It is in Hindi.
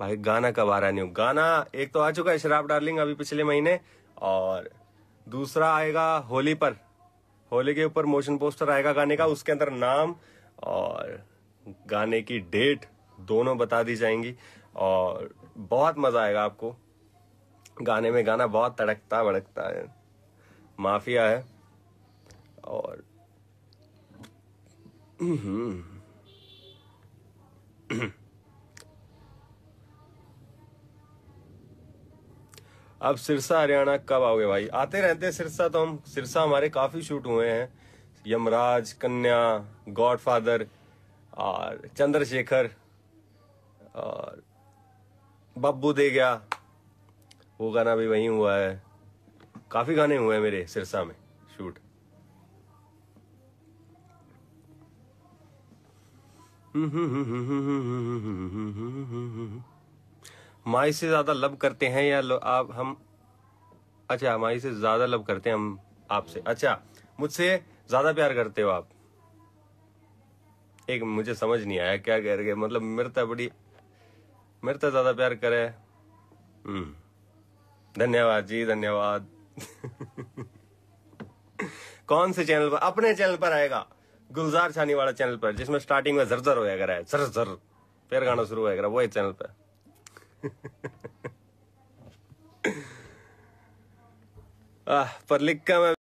भाई गाना कब आ रहा न्यू गाना एक तो आ चुका है शराब डार्लिंग अभी पिछले महीने और दूसरा आएगा होली पर होली के ऊपर मोशन पोस्टर आएगा गाने का उसके अंदर नाम और गाने की डेट दोनों बता दी जाएंगी और बहुत मजा आएगा आपको गाने में गाना बहुत तड़कता भड़कता है माफिया है और हम्म, अब सिरसा हरियाणा कब आओगे भाई आते रहते हैं सिरसा तो हम सिरसा हमारे काफी शूट हुए हैं यमराज कन्या गॉडफादर और चंद्रशेखर और बब्बू दे गया वो गाना भी वहीं हुआ है काफी गाने हुए हैं मेरे सिरसा में शूट हम्म हम्म हम्म हम्म हम्म हम्म हम्म हम्म माई से ज़्यादा लव करते हैं या आप हम अच्छा माई से ज़्यादा लव करते हैं हम आपसे अच्छा मुझसे ज़्यादा प्यार करते हो आप एक मुझे समझ नहीं आया क्या कह रहे मतलब मृता बड़ी मृता ज़्यादा प्यार करे हम्म। धन्यवाद जी धन्यवाद कौन से चैनल पर अपने चैनल पर आएगा गुलजार छानी वाला चैनल पर जिसमें स्टार्टिंग में जर जर होया करा है जर जर फिर गाना शुरू होया करा वही चैनल पर ah, por cama.